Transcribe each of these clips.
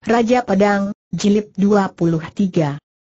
Raja Pedang, Jilid 23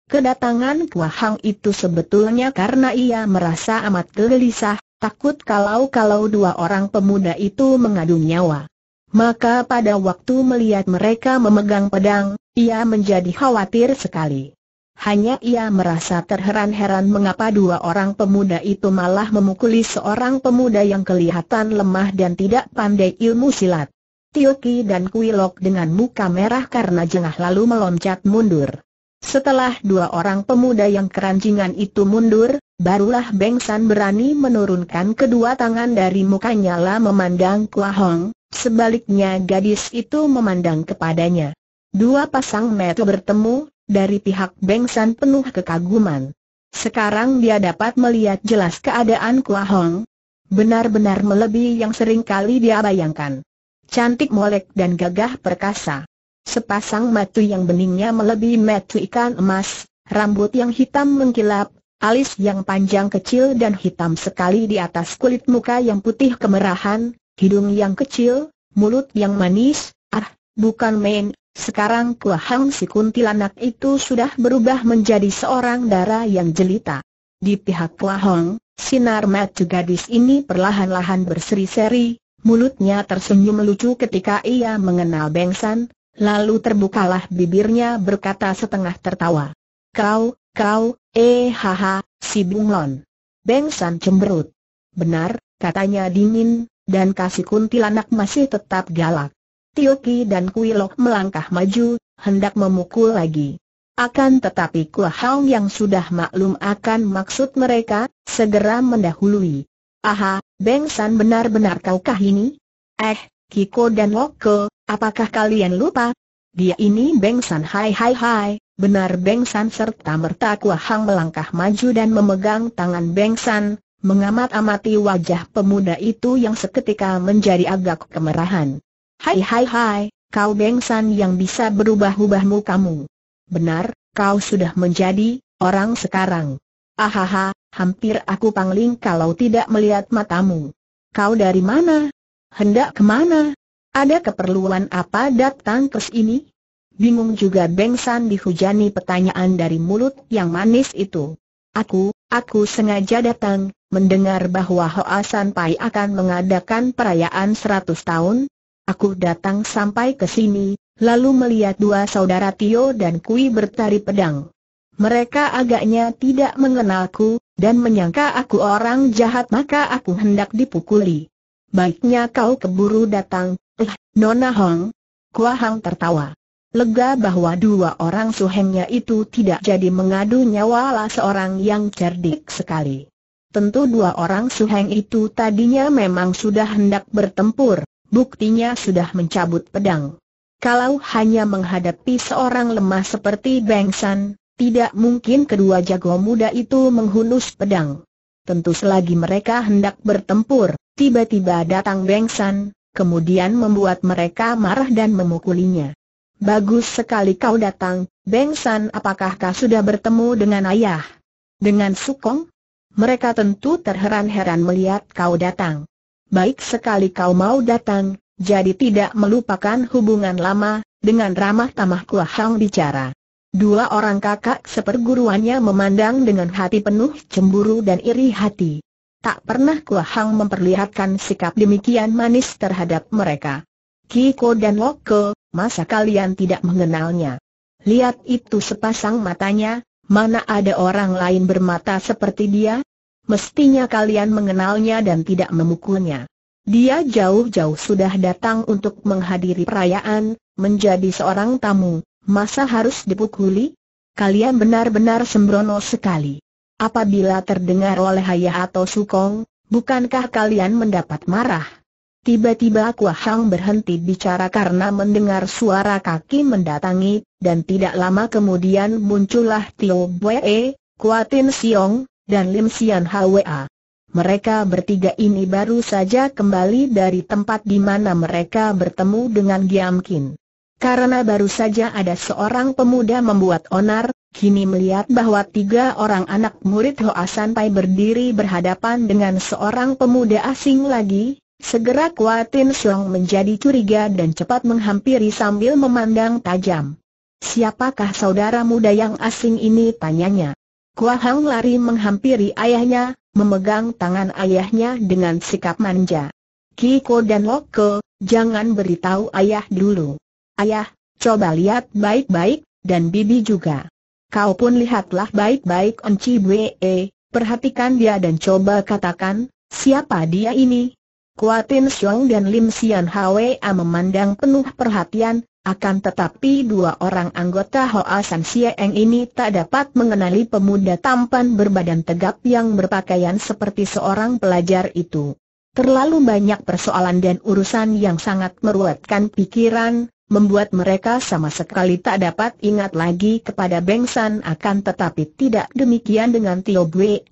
Kedatangan Kua itu sebetulnya karena ia merasa amat gelisah, takut kalau-kalau dua orang pemuda itu mengadu nyawa. Maka pada waktu melihat mereka memegang pedang, ia menjadi khawatir sekali. Hanya ia merasa terheran-heran mengapa dua orang pemuda itu malah memukuli seorang pemuda yang kelihatan lemah dan tidak pandai ilmu silat. Tioki dan Kuilok dengan muka merah karena jengah lalu meloncat mundur. Setelah dua orang pemuda yang keranjingan itu mundur, barulah Beng San berani menurunkan kedua tangan dari mukanya la memandang Kua Hong, sebaliknya gadis itu memandang kepadanya. Dua pasang mata bertemu, dari pihak Beng San penuh kekaguman. Sekarang dia dapat melihat jelas keadaan Kua Hong, benar-benar melebihi yang sering kali dia bayangkan cantik molek dan gagah perkasa. Sepasang mata yang beningnya melebihi mata ikan emas, rambut yang hitam mengkilap, alis yang panjang kecil dan hitam sekali di atas kulit muka yang putih kemerahan, hidung yang kecil, mulut yang manis, ah, bukan main, sekarang Kuahang si kuntilanak itu sudah berubah menjadi seorang darah yang jelita. Di pihak hong, sinar mata gadis ini perlahan-lahan berseri-seri, Mulutnya tersenyum lucu ketika ia mengenal San, lalu terbukalah bibirnya berkata setengah tertawa. Kau, kau, eh haha, si Bunglon. San cemberut. Benar, katanya dingin, dan kasih kuntilanak masih tetap galak. Tioki dan Kui Lok melangkah maju, hendak memukul lagi. Akan tetapi Kuahong yang sudah maklum akan maksud mereka, segera mendahului. Aha, Bengsan benar-benar kaukah ini? Eh, Kiko dan Woko, apakah kalian lupa? Dia ini Bengsan, San hai hai hai, benar Bengsan serta merta Hang melangkah maju dan memegang tangan Bengsan, mengamat-amati wajah pemuda itu yang seketika menjadi agak kemerahan. Hai hai hai, kau Bengsan yang bisa berubah ubahmu kamu. Benar, kau sudah menjadi orang sekarang. Ahaha, hampir aku pangling kalau tidak melihat matamu. Kau dari mana? Hendak kemana? Ada keperluan apa datang ke sini? Bingung juga Beng San dihujani pertanyaan dari mulut yang manis itu. Aku, aku sengaja datang, mendengar bahwa Hoa San Pai akan mengadakan perayaan seratus tahun. Aku datang sampai ke sini, lalu melihat dua saudara Tio dan Kui bertari pedang. Mereka agaknya tidak mengenalku, dan menyangka aku orang jahat maka aku hendak dipukuli. Baiknya kau keburu datang, eh, Nona Hong. Kua Hang tertawa. Lega bahwa dua orang suhengnya itu tidak jadi mengadu nyawa lah seorang yang cerdik sekali. Tentu dua orang suheng itu tadinya memang sudah hendak bertempur, buktinya sudah mencabut pedang. Kalau hanya menghadapi seorang lemah seperti Beng San, tidak mungkin kedua jago muda itu menghunus pedang. Tentu selagi mereka hendak bertempur, tiba-tiba datang Bengsan, kemudian membuat mereka marah dan memukulinya. Bagus sekali kau datang, Bengsan apakah kau sudah bertemu dengan ayah? Dengan Sukong? Mereka tentu terheran-heran melihat kau datang. Baik sekali kau mau datang, jadi tidak melupakan hubungan lama, dengan ramah tamah Kuahang bicara. Dua orang kakak seperguruannya memandang dengan hati penuh cemburu dan iri hati. Tak pernah Kuahang memperlihatkan sikap demikian manis terhadap mereka. Kiko dan Loke, masa kalian tidak mengenalnya? Lihat itu sepasang matanya, mana ada orang lain bermata seperti dia? Mestinya kalian mengenalnya dan tidak memukulnya. Dia jauh-jauh sudah datang untuk menghadiri perayaan, menjadi seorang tamu, Masa harus dipukuli? Kalian benar-benar sembrono sekali. Apabila terdengar oleh Hayah atau Sukong, bukankah kalian mendapat marah? Tiba-tiba Kua Hang berhenti bicara karena mendengar suara kaki mendatangi, dan tidak lama kemudian muncullah Tio Bwe, Kuatin Siong, dan Lim Sian Hwa. Mereka bertiga ini baru saja kembali dari tempat di mana mereka bertemu dengan Kin. Karena baru saja ada seorang pemuda membuat onar, kini melihat bahwa tiga orang anak murid Hoa Sanpai berdiri berhadapan dengan seorang pemuda asing lagi, segera Kuatin Siong menjadi curiga dan cepat menghampiri sambil memandang tajam. Siapakah saudara muda yang asing ini tanyanya. Kua Hang lari menghampiri ayahnya, memegang tangan ayahnya dengan sikap manja. Kiko dan Loko, jangan beritahu ayah dulu. Ayah, coba lihat baik-baik, dan bibi juga. Kau pun lihatlah baik-baik Onci Bwe, perhatikan dia dan coba katakan, siapa dia ini? Kuatin Xiong dan Lim Sian Hwa memandang penuh perhatian, akan tetapi dua orang anggota Hoa San Sieng ini tak dapat mengenali pemuda tampan berbadan tegap yang berpakaian seperti seorang pelajar itu. Terlalu banyak persoalan dan urusan yang sangat meruatkan pikiran, membuat mereka sama sekali tak dapat ingat lagi kepada San akan tetapi tidak demikian dengan Tio Bue.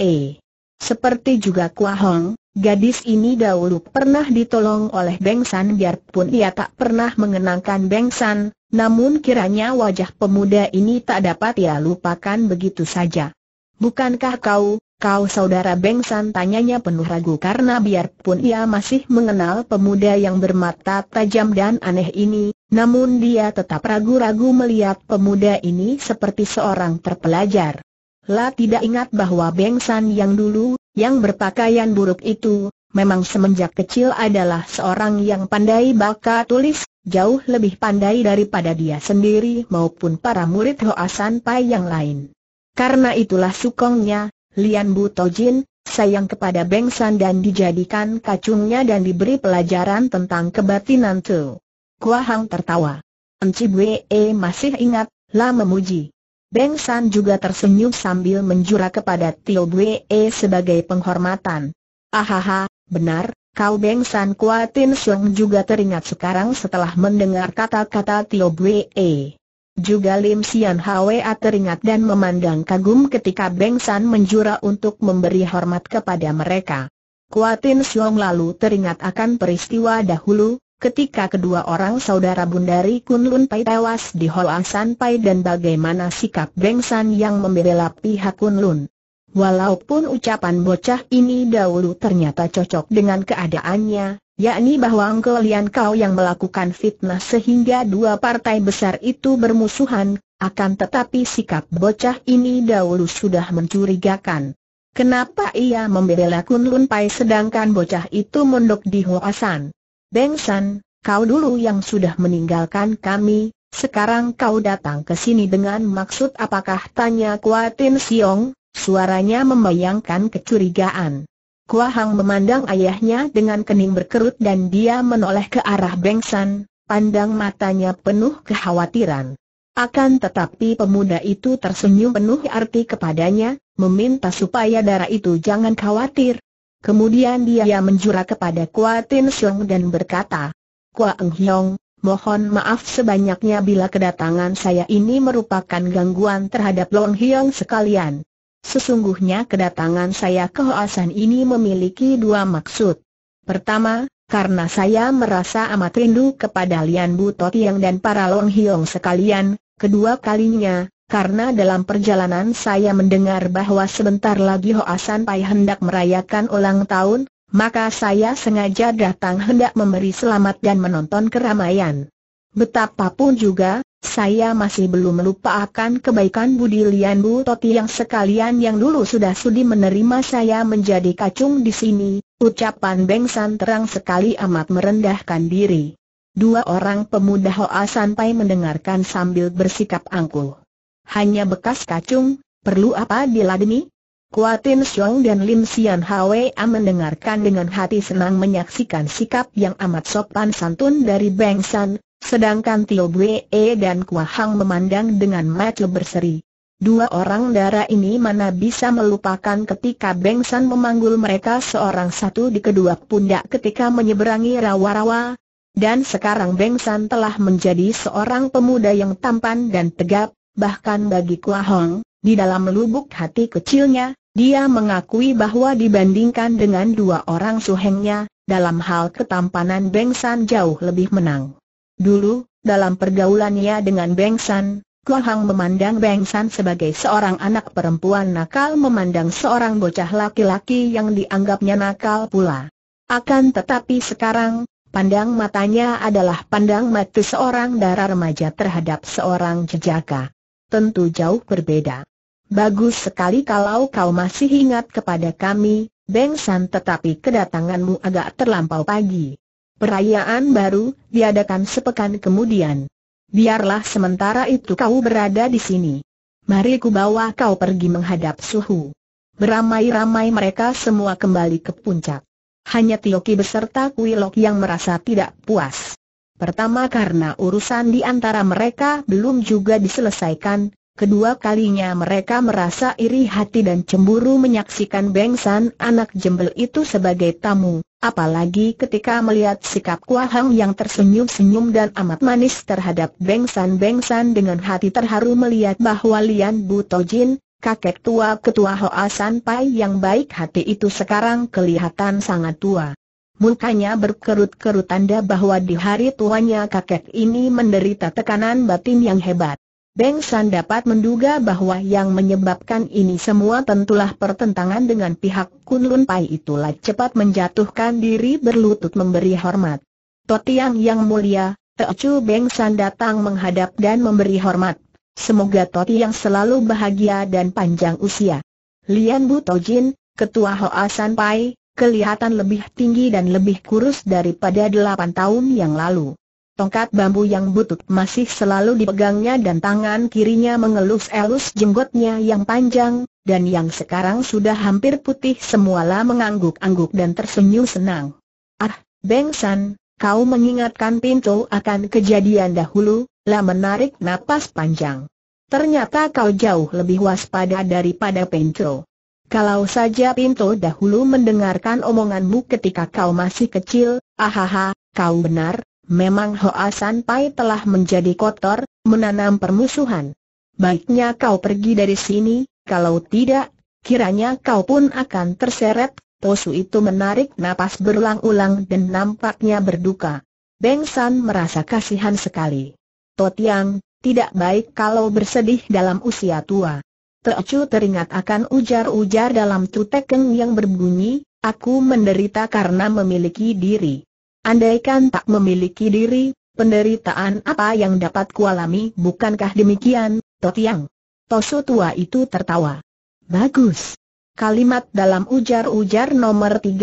Seperti juga Kua Hong, gadis ini dahulu pernah ditolong oleh San biarpun ia tak pernah mengenangkan San, namun kiranya wajah pemuda ini tak dapat ia lupakan begitu saja. Bukankah kau, Kau saudara San tanyanya penuh ragu karena biarpun ia masih mengenal pemuda yang bermata tajam dan aneh ini, namun dia tetap ragu-ragu melihat pemuda ini seperti seorang terpelajar. La tidak ingat bahwa Bengsan yang dulu, yang berpakaian buruk itu, memang semenjak kecil adalah seorang yang pandai baca tulis, jauh lebih pandai daripada dia sendiri maupun para murid Hoa San Pai yang lain. Karena itulah sukongnya, Lian Bu Tojin, sayang kepada Bengsan dan dijadikan kacungnya dan diberi pelajaran tentang kebatinan tuh. Kua Hang tertawa. Enci Bwe e, masih ingat, lah memuji. Beng San juga tersenyum sambil menjura kepada Tio Bwe e, sebagai penghormatan. Ahaha, benar, kau Beng San Kua Tin Siong juga teringat sekarang setelah mendengar kata-kata Tio Bwe. E. Juga Lim Sian Hwa teringat dan memandang kagum ketika Beng San menjura untuk memberi hormat kepada mereka. Kuatin Siong lalu teringat akan peristiwa dahulu, Ketika kedua orang saudara Bundari Lun Pai tewas di Hoa ah San Pai dan bagaimana sikap Beng San yang membela pihak Kunlun. Walaupun ucapan bocah ini dahulu ternyata cocok dengan keadaannya, yakni bahwa engkau lian kau yang melakukan fitnah sehingga dua partai besar itu bermusuhan, akan tetapi sikap bocah ini dahulu sudah mencurigakan. Kenapa ia membela Lun Pai sedangkan bocah itu mondok di Hoa ah San? Beng San, kau dulu yang sudah meninggalkan kami, sekarang kau datang ke sini dengan maksud apakah tanya Kuatin Siong, suaranya membayangkan kecurigaan. Hang memandang ayahnya dengan kening berkerut dan dia menoleh ke arah Beng San, pandang matanya penuh kekhawatiran. Akan tetapi pemuda itu tersenyum penuh arti kepadanya, meminta supaya darah itu jangan khawatir, Kemudian dia menjura kepada Kua Tin Siong dan berkata, Kua Eng Hiong, mohon maaf sebanyaknya bila kedatangan saya ini merupakan gangguan terhadap Long Hiong sekalian. Sesungguhnya kedatangan saya ke Hoasan ini memiliki dua maksud. Pertama, karena saya merasa amat rindu kepada Lian Bu Totiang dan para Long Hiong sekalian, kedua kalinya, karena dalam perjalanan saya mendengar bahwa sebentar lagi Hoasan Pai hendak merayakan ulang tahun, maka saya sengaja datang hendak memberi selamat dan menonton keramaian. Betapapun juga, saya masih belum melupakan kebaikan Budi Lian Bu Toti yang sekalian yang dulu sudah sudi menerima saya menjadi kacung di sini, ucapan Beng San terang sekali amat merendahkan diri. Dua orang pemuda Hoa Pai mendengarkan sambil bersikap angkuh hanya bekas kacung, perlu apa diladeni? Kuatin Xiong dan Lim Sian Hwa mendengarkan dengan hati senang menyaksikan sikap yang amat sopan santun dari Beng San, sedangkan Tio Bwe e dan Kua Hang memandang dengan mata berseri. Dua orang darah ini mana bisa melupakan ketika Beng San memanggul mereka seorang satu di kedua pundak ketika menyeberangi rawa-rawa. Dan sekarang Beng San telah menjadi seorang pemuda yang tampan dan tegap, bahkan bagi Kua Hong, di dalam lubuk hati kecilnya, dia mengakui bahwa dibandingkan dengan dua orang suhengnya, dalam hal ketampanan Beng San jauh lebih menang. Dulu, dalam pergaulannya dengan Beng San, Kua Hong memandang Beng San sebagai seorang anak perempuan nakal memandang seorang bocah laki-laki yang dianggapnya nakal pula. Akan tetapi sekarang, pandang matanya adalah pandang mata seorang darah remaja terhadap seorang jejaka tentu jauh berbeda. Bagus sekali kalau kau masih ingat kepada kami, Beng tetapi kedatanganmu agak terlampau pagi. Perayaan baru diadakan sepekan kemudian. Biarlah sementara itu kau berada di sini. Mari ku bawa kau pergi menghadap suhu. Beramai-ramai mereka semua kembali ke puncak. Hanya Tioki beserta Kuilok yang merasa tidak puas. Pertama karena urusan di antara mereka belum juga diselesaikan, kedua kalinya mereka merasa iri hati dan cemburu menyaksikan bengsan anak jembel itu sebagai tamu, apalagi ketika melihat sikap Kuahang yang tersenyum-senyum dan amat manis terhadap bengsan-bengsan dengan hati terharu melihat bahwa Lian Butojin, kakek tua ketua Hoa Pai yang baik hati itu sekarang kelihatan sangat tua. Mukanya berkerut-kerut tanda bahwa di hari tuanya kakek ini menderita tekanan batin yang hebat. Beng San dapat menduga bahwa yang menyebabkan ini semua tentulah pertentangan dengan pihak Kunlun Pai itulah cepat menjatuhkan diri berlutut memberi hormat. Totiang yang mulia, Teocu Beng San datang menghadap dan memberi hormat. Semoga Totiang selalu bahagia dan panjang usia. Lian Bu Tojin, Ketua Hoa San Pai, kelihatan lebih tinggi dan lebih kurus daripada delapan tahun yang lalu. Tongkat bambu yang butut masih selalu dipegangnya dan tangan kirinya mengelus-elus jenggotnya yang panjang, dan yang sekarang sudah hampir putih semualah mengangguk-angguk dan tersenyum senang. Ah, Beng San, kau mengingatkan pintu akan kejadian dahulu, lah menarik napas panjang. Ternyata kau jauh lebih waspada daripada Pintu. Kalau saja Pinto dahulu mendengarkan omonganmu ketika kau masih kecil, ahaha, kau benar, memang Hoa San Pai telah menjadi kotor, menanam permusuhan. Baiknya kau pergi dari sini, kalau tidak, kiranya kau pun akan terseret. Tosu itu menarik napas berulang-ulang dan nampaknya berduka. Beng San merasa kasihan sekali. Totiang, tidak baik kalau bersedih dalam usia tua. Teocu teringat akan ujar-ujar dalam cutekeng yang berbunyi, aku menderita karena memiliki diri. Andaikan tak memiliki diri, penderitaan apa yang dapat kualami bukankah demikian, Totiang? Tosu tua itu tertawa. Bagus. Kalimat dalam ujar-ujar nomor 13.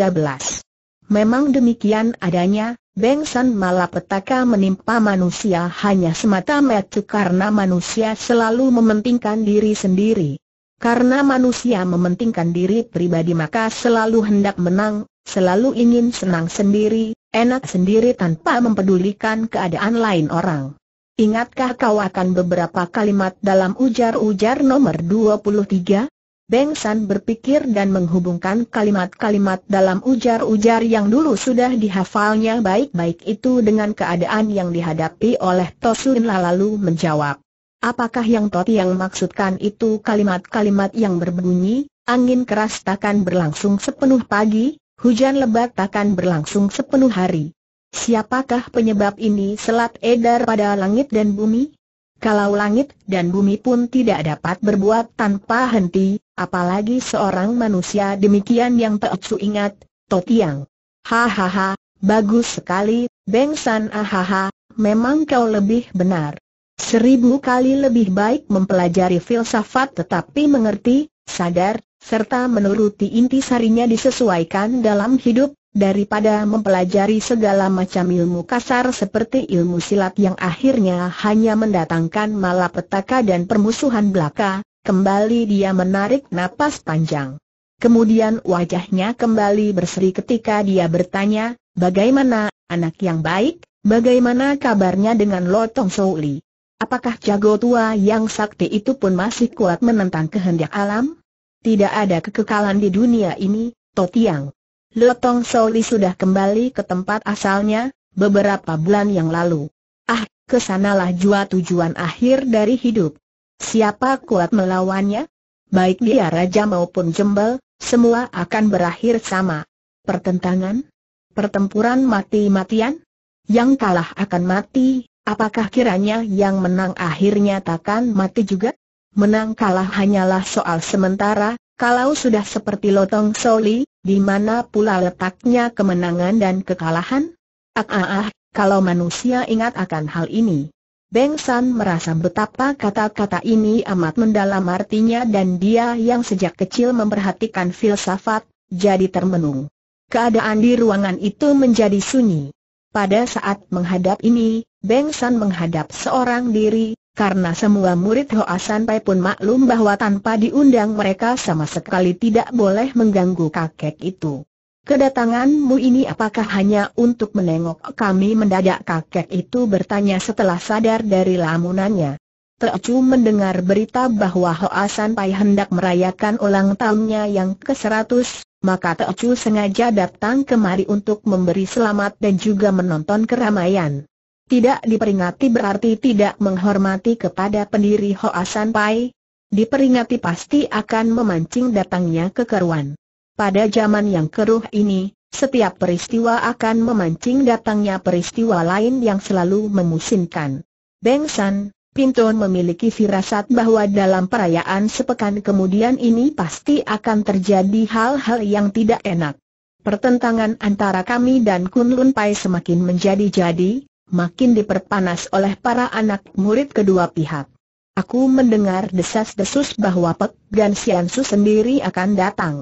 Memang demikian adanya, Bengsan malapetaka menimpa manusia hanya semata-mata karena manusia selalu mementingkan diri sendiri. Karena manusia mementingkan diri pribadi maka selalu hendak menang, selalu ingin senang sendiri, enak sendiri tanpa mempedulikan keadaan lain orang. Ingatkah kau akan beberapa kalimat dalam ujar-ujar nomor 23? Beng San berpikir dan menghubungkan kalimat-kalimat dalam ujar-ujar yang dulu sudah dihafalnya baik-baik itu dengan keadaan yang dihadapi oleh Tosun lalu menjawab. Apakah yang Toti yang maksudkan itu kalimat-kalimat yang berbunyi, angin keras takkan berlangsung sepenuh pagi, hujan lebat takkan berlangsung sepenuh hari. Siapakah penyebab ini selat edar pada langit dan bumi? Kalau langit dan bumi pun tidak dapat berbuat tanpa henti, Apalagi seorang manusia demikian yang tak ingat, Totiang. Hahaha, bagus sekali, Beng San ahaha, memang kau lebih benar. Seribu kali lebih baik mempelajari filsafat tetapi mengerti, sadar, serta menuruti inti sarinya disesuaikan dalam hidup, daripada mempelajari segala macam ilmu kasar seperti ilmu silat yang akhirnya hanya mendatangkan malapetaka dan permusuhan belaka, Kembali dia menarik napas panjang. Kemudian wajahnya kembali berseri ketika dia bertanya, bagaimana, anak yang baik, bagaimana kabarnya dengan Lotong Souli? Apakah jago tua yang sakti itu pun masih kuat menentang kehendak alam? Tidak ada kekekalan di dunia ini, Totiang. Lotong Souli sudah kembali ke tempat asalnya, beberapa bulan yang lalu. Ah, kesanalah jua tujuan akhir dari hidup. Siapa kuat melawannya? Baik dia raja maupun jembel, semua akan berakhir sama. Pertentangan? Pertempuran mati-matian? Yang kalah akan mati, apakah kiranya yang menang akhirnya takkan mati juga? Menang kalah hanyalah soal sementara, kalau sudah seperti lotong soli, di mana pula letaknya kemenangan dan kekalahan? Ah, ah, ah, kalau manusia ingat akan hal ini, Beng San merasa betapa kata-kata ini amat mendalam artinya dan dia yang sejak kecil memperhatikan filsafat, jadi termenung. Keadaan di ruangan itu menjadi sunyi. Pada saat menghadap ini, Beng San menghadap seorang diri, karena semua murid Hoa Pai pun maklum bahwa tanpa diundang mereka sama sekali tidak boleh mengganggu kakek itu. Kedatanganmu ini apakah hanya untuk menengok kami mendadak kakek itu bertanya setelah sadar dari lamunannya. Teocu mendengar berita bahwa Hoasan Pai hendak merayakan ulang tahunnya yang ke-100, maka Teocu sengaja datang kemari untuk memberi selamat dan juga menonton keramaian. Tidak diperingati berarti tidak menghormati kepada pendiri Hoasan Pai. Diperingati pasti akan memancing datangnya kekeruan. Pada zaman yang keruh ini, setiap peristiwa akan memancing datangnya peristiwa lain yang selalu memusinkan. Beng San, Pinton memiliki firasat bahwa dalam perayaan sepekan kemudian ini pasti akan terjadi hal-hal yang tidak enak. Pertentangan antara kami dan Kun Lun Pai semakin menjadi-jadi, makin diperpanas oleh para anak murid kedua pihak. Aku mendengar desas-desus bahwa Pek dan Siansu sendiri akan datang.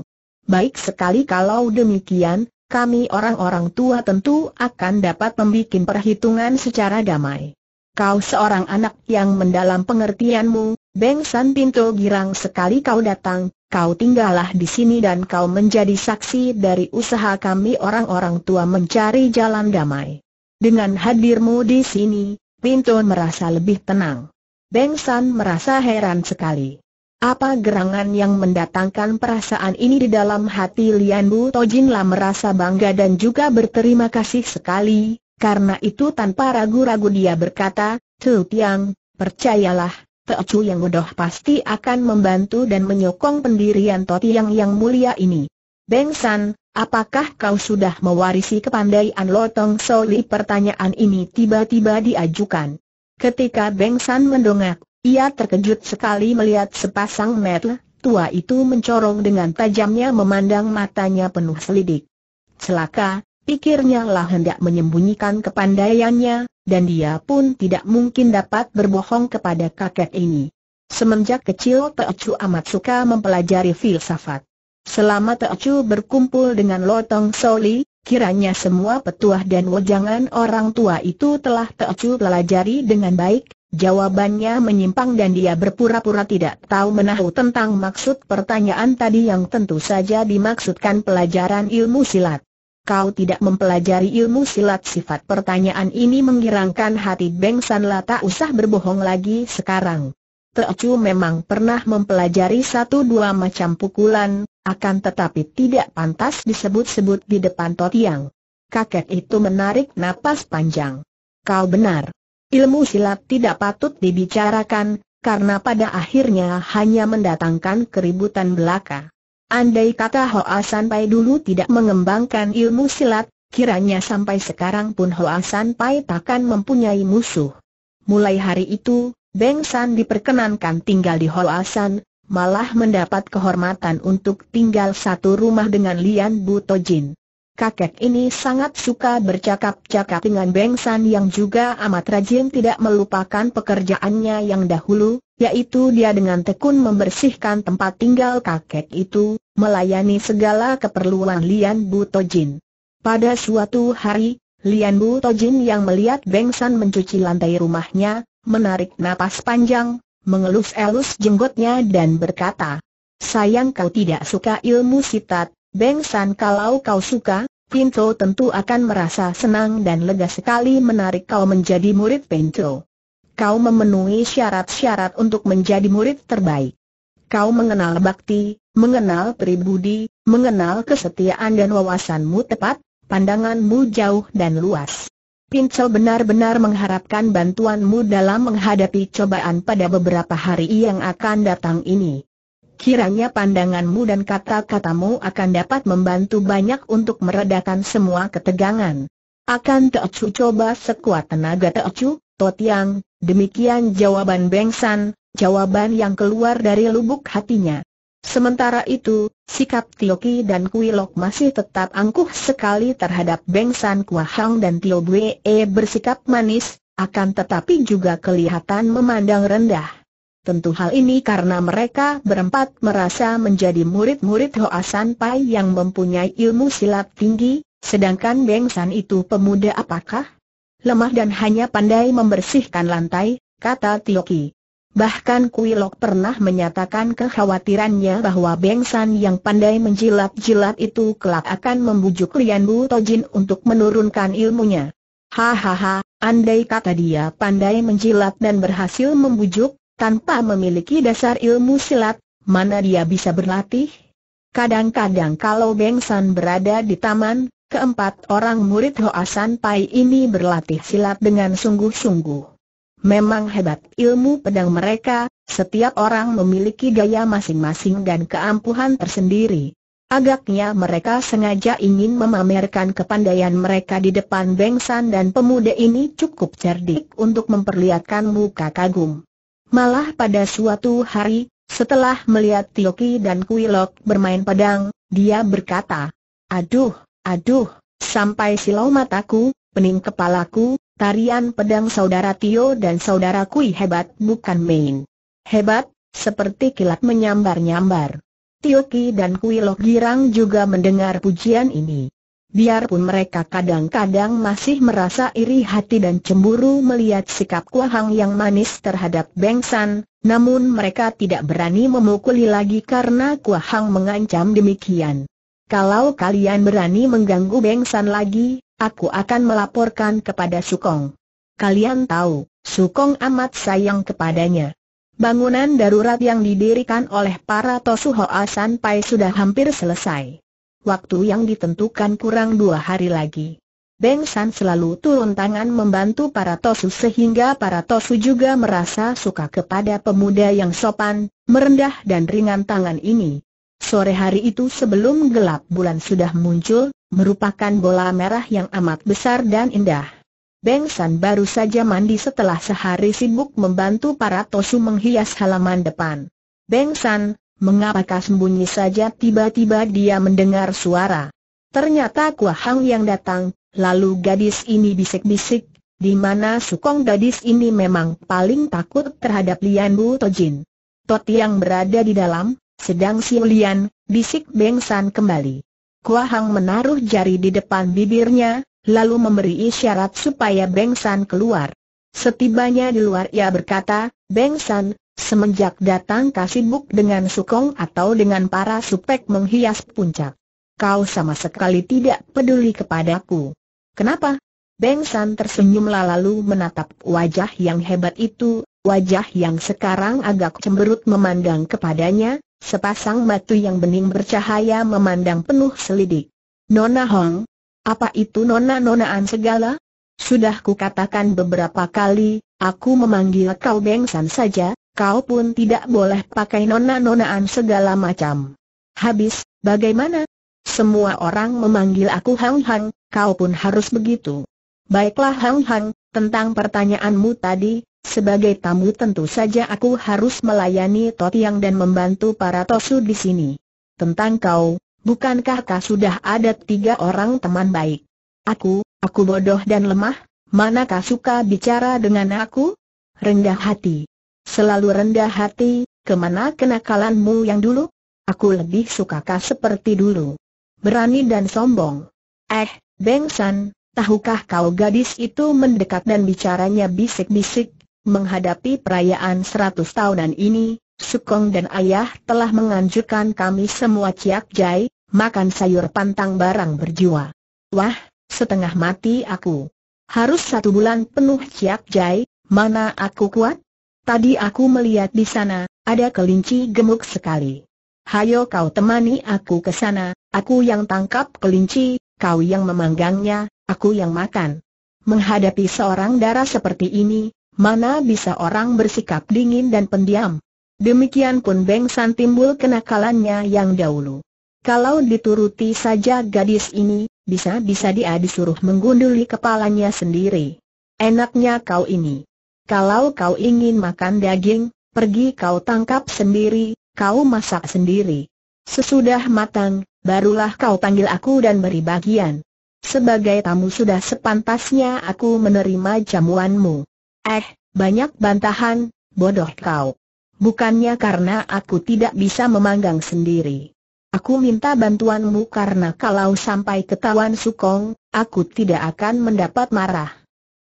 Baik sekali kalau demikian, kami orang-orang tua tentu akan dapat membuat perhitungan secara damai. Kau seorang anak yang mendalam pengertianmu, Beng San Pinto girang sekali kau datang, kau tinggallah di sini dan kau menjadi saksi dari usaha kami orang-orang tua mencari jalan damai. Dengan hadirmu di sini, Pinto merasa lebih tenang. Beng San merasa heran sekali. Apa gerangan yang mendatangkan perasaan ini di dalam hati Lian Bu Tojinlah merasa bangga dan juga berterima kasih sekali, karena itu tanpa ragu-ragu dia berkata, Tu Tiang, percayalah, Teocu yang bodoh pasti akan membantu dan menyokong pendirian To Tiang yang mulia ini. Beng San, apakah kau sudah mewarisi kepandaian Lotong Soli? Pertanyaan ini tiba-tiba diajukan. Ketika Beng San mendongak, ia terkejut sekali melihat sepasang mata tua itu mencorong dengan tajamnya memandang matanya penuh selidik. Celaka, pikirnya lah hendak menyembunyikan kepandaiannya, dan dia pun tidak mungkin dapat berbohong kepada kakek ini. Semenjak kecil Teocu amat suka mempelajari filsafat. Selama Teocu berkumpul dengan Lotong Soli, kiranya semua petuah dan wejangan orang tua itu telah Teocu pelajari dengan baik, Jawabannya menyimpang dan dia berpura-pura tidak tahu menahu tentang maksud pertanyaan tadi yang tentu saja dimaksudkan pelajaran ilmu silat. Kau tidak mempelajari ilmu silat sifat pertanyaan ini menggirangkan hati Beng San tak usah berbohong lagi sekarang. Teocu memang pernah mempelajari satu dua macam pukulan, akan tetapi tidak pantas disebut-sebut di depan Totiang. Kakek itu menarik napas panjang. Kau benar. Ilmu silat tidak patut dibicarakan, karena pada akhirnya hanya mendatangkan keributan belaka. Andai kata Hoa Sanpai dulu tidak mengembangkan ilmu silat, kiranya sampai sekarang pun Hoa Sanpai takkan mempunyai musuh. Mulai hari itu, Beng San diperkenankan tinggal di Hoa San, malah mendapat kehormatan untuk tinggal satu rumah dengan Lian Bu Tojin. Kakek ini sangat suka bercakap-cakap dengan Beng San yang juga amat rajin tidak melupakan pekerjaannya yang dahulu, yaitu dia dengan tekun membersihkan tempat tinggal kakek itu, melayani segala keperluan Lian Bu Tojin. Pada suatu hari, Lian Bu Tojin yang melihat Beng San mencuci lantai rumahnya, menarik napas panjang, mengelus-elus jenggotnya dan berkata, Sayang kau tidak suka ilmu sitat, Beng San kalau kau suka, Pinto tentu akan merasa senang dan lega sekali menarik kau menjadi murid Pinto. Kau memenuhi syarat-syarat untuk menjadi murid terbaik. Kau mengenal bakti, mengenal pribudi, mengenal kesetiaan dan wawasanmu tepat, pandanganmu jauh dan luas. Pinto benar-benar mengharapkan bantuanmu dalam menghadapi cobaan pada beberapa hari yang akan datang ini kiranya pandanganmu dan kata-katamu akan dapat membantu banyak untuk meredakan semua ketegangan. Akan Teocu coba sekuat tenaga Teocu, Totiang, demikian jawaban Bengsan, jawaban yang keluar dari lubuk hatinya. Sementara itu, sikap Tioki dan Kuilok masih tetap angkuh sekali terhadap Bengsan Kuahang dan Tio Bwe bersikap manis, akan tetapi juga kelihatan memandang rendah. Tentu hal ini karena mereka berempat merasa menjadi murid-murid Hoa San Pai yang mempunyai ilmu silat tinggi, sedangkan Beng San itu pemuda apakah? Lemah dan hanya pandai membersihkan lantai, kata Tioki. Bahkan Kui Lok pernah menyatakan kekhawatirannya bahwa Beng San yang pandai menjilat-jilat itu kelak akan membujuk Lian Bu Tojin untuk menurunkan ilmunya. Hahaha, andai kata dia pandai menjilat dan berhasil membujuk, tanpa memiliki dasar ilmu silat, mana dia bisa berlatih? Kadang-kadang kalau Beng San berada di taman, keempat orang murid Hoasan Pai ini berlatih silat dengan sungguh-sungguh. Memang hebat ilmu pedang mereka, setiap orang memiliki gaya masing-masing dan keampuhan tersendiri. Agaknya mereka sengaja ingin memamerkan kepandaian mereka di depan Beng San dan pemuda ini cukup cerdik untuk memperlihatkan muka kagum. Malah pada suatu hari, setelah melihat Tioki dan Kuilok bermain pedang, dia berkata, Aduh, aduh, sampai silau mataku, pening kepalaku, tarian pedang saudara Tio dan saudara Kui hebat bukan main. Hebat, seperti kilat menyambar-nyambar. Tioki dan Kuilok girang juga mendengar pujian ini. Biarpun mereka kadang-kadang masih merasa iri hati dan cemburu melihat sikap Kuahang yang manis terhadap Beng San, namun mereka tidak berani memukuli lagi karena Kuahang mengancam demikian. Kalau kalian berani mengganggu Beng San lagi, aku akan melaporkan kepada Sukong. Kalian tahu, Sukong amat sayang kepadanya. Bangunan darurat yang didirikan oleh para Tosuhoa Sanpai sudah hampir selesai waktu yang ditentukan kurang dua hari lagi. Beng San selalu turun tangan membantu para tosu sehingga para tosu juga merasa suka kepada pemuda yang sopan, merendah dan ringan tangan ini. Sore hari itu sebelum gelap bulan sudah muncul, merupakan bola merah yang amat besar dan indah. Beng San baru saja mandi setelah sehari sibuk membantu para tosu menghias halaman depan. Beng San, Mengapa mengapakah sembunyi saja tiba-tiba dia mendengar suara. Ternyata Kua Hang yang datang, lalu gadis ini bisik-bisik, di mana sukong gadis ini memang paling takut terhadap Lian Bu Tojin. Toti yang berada di dalam, sedang si Lian, bisik Beng San kembali. Kua Hang menaruh jari di depan bibirnya, lalu memberi isyarat supaya Beng San keluar. Setibanya di luar ia berkata, Beng San, Semenjak datang kasibuk dengan sukong atau dengan para supek menghias puncak. Kau sama sekali tidak peduli kepadaku. Kenapa? Beng San tersenyumlah lalu menatap wajah yang hebat itu, wajah yang sekarang agak cemberut memandang kepadanya, sepasang mata yang bening bercahaya memandang penuh selidik. Nona Hong, apa itu nona-nonaan segala? Sudah kukatakan beberapa kali, aku memanggil kau Beng San saja, kau pun tidak boleh pakai nona-nonaan segala macam. Habis, bagaimana? Semua orang memanggil aku Hang Hang, kau pun harus begitu. Baiklah Hang Hang, tentang pertanyaanmu tadi, sebagai tamu tentu saja aku harus melayani Totiang dan membantu para Tosu di sini. Tentang kau, bukankah kau sudah ada tiga orang teman baik? Aku, aku bodoh dan lemah, manakah suka bicara dengan aku? Rendah hati. Selalu rendah hati, kemana kenakalanmu yang dulu? Aku lebih suka sukakah seperti dulu? Berani dan sombong. Eh, Bengsan, tahukah kau gadis itu mendekat dan bicaranya bisik-bisik, menghadapi perayaan seratus tahunan ini, Sukong dan ayah telah menganjurkan kami semua ciak jai, makan sayur pantang barang berjiwa. Wah, setengah mati aku. Harus satu bulan penuh ciak jai, mana aku kuat? Tadi aku melihat di sana, ada kelinci gemuk sekali. Hayo kau temani aku ke sana, aku yang tangkap kelinci, kau yang memanggangnya, aku yang makan. Menghadapi seorang darah seperti ini, mana bisa orang bersikap dingin dan pendiam? Demikian pun Beng San timbul kenakalannya yang dahulu. Kalau dituruti saja gadis ini, bisa-bisa dia disuruh menggunduli kepalanya sendiri. Enaknya kau ini. Kalau kau ingin makan daging, pergi kau tangkap sendiri, kau masak sendiri. Sesudah matang, barulah kau panggil aku dan beri bagian. Sebagai tamu sudah sepantasnya aku menerima jamuanmu. Eh, banyak bantahan, bodoh kau. Bukannya karena aku tidak bisa memanggang sendiri. Aku minta bantuanmu karena kalau sampai ketahuan Sukong, aku tidak akan mendapat marah.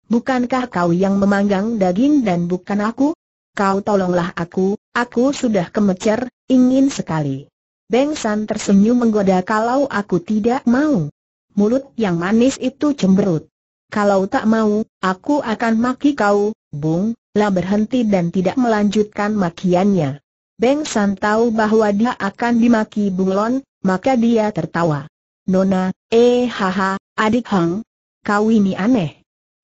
Bukankah kau yang memanggang daging dan bukan aku? Kau tolonglah aku, aku sudah kemecer, ingin sekali. Beng San tersenyum menggoda kalau aku tidak mau. Mulut yang manis itu cemberut. Kalau tak mau, aku akan maki kau, Bung, lah berhenti dan tidak melanjutkan makiannya. Beng San tahu bahwa dia akan dimaki Lon, maka dia tertawa. Nona, eh haha, adik Hang, kau ini aneh.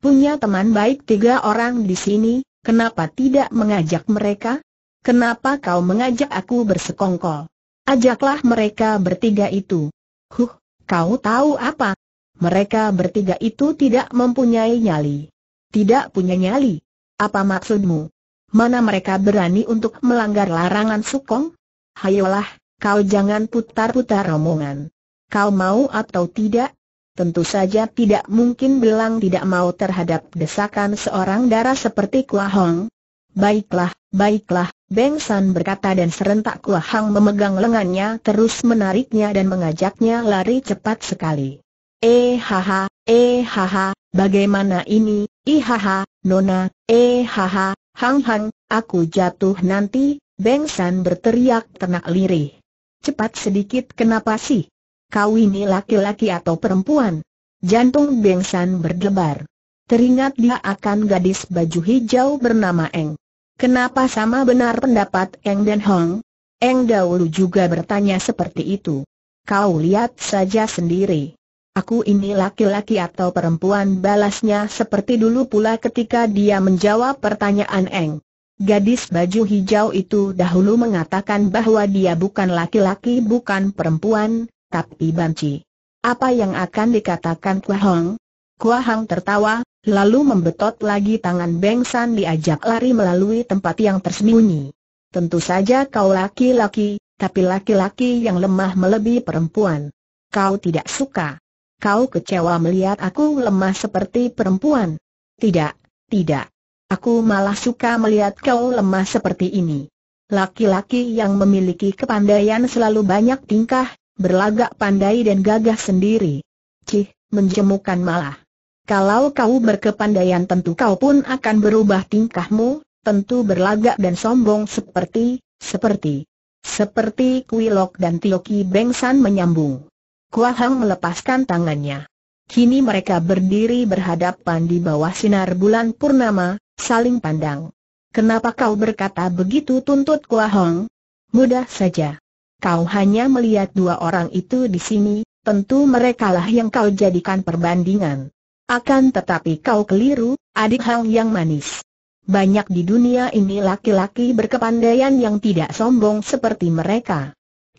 Punya teman baik tiga orang di sini, kenapa tidak mengajak mereka? Kenapa kau mengajak aku bersekongkol? Ajaklah mereka bertiga itu. Huh, kau tahu apa? Mereka bertiga itu tidak mempunyai nyali. Tidak punya nyali. Apa maksudmu? Mana mereka berani untuk melanggar larangan sukong? Hayolah, kau jangan putar-putar omongan. Kau mau atau tidak, Tentu saja tidak mungkin Belang tidak mau terhadap desakan seorang darah seperti Kua Hong. Baiklah, baiklah, Beng San berkata dan serentak Kua Hong memegang lengannya terus menariknya dan mengajaknya lari cepat sekali. Eh haha, eh haha, bagaimana ini, Ih ihaha, nona, eh haha, hang hang, aku jatuh nanti, Beng San berteriak tenak lirih. Cepat sedikit kenapa sih? kau ini laki-laki atau perempuan? Jantung Bengsan berdebar. Teringat dia akan gadis baju hijau bernama Eng. Kenapa sama benar pendapat Eng dan Hong? Eng dahulu juga bertanya seperti itu. Kau lihat saja sendiri. Aku ini laki-laki atau perempuan balasnya seperti dulu pula ketika dia menjawab pertanyaan Eng. Gadis baju hijau itu dahulu mengatakan bahwa dia bukan laki-laki bukan perempuan, tapi banci. Apa yang akan dikatakan Kua Hong? Kua Hong tertawa, lalu membetot lagi tangan Beng San diajak lari melalui tempat yang tersembunyi. Tentu saja kau laki-laki, tapi laki-laki yang lemah melebihi perempuan. Kau tidak suka. Kau kecewa melihat aku lemah seperti perempuan. Tidak, tidak. Aku malah suka melihat kau lemah seperti ini. Laki-laki yang memiliki kepandaian selalu banyak tingkah, berlagak pandai dan gagah sendiri. Cih, menjemukan malah. Kalau kau berkepandaian tentu kau pun akan berubah tingkahmu, tentu berlagak dan sombong seperti, seperti, seperti Kuilok dan Tioki Bengsan menyambung. Kuahang melepaskan tangannya. Kini mereka berdiri berhadapan di bawah sinar bulan purnama, saling pandang. Kenapa kau berkata begitu tuntut Kuahang? Mudah saja. Kau hanya melihat dua orang itu di sini, tentu merekalah yang kau jadikan perbandingan. Akan tetapi kau keliru, adik hang yang manis. Banyak di dunia ini laki-laki berkepandaian yang tidak sombong seperti mereka.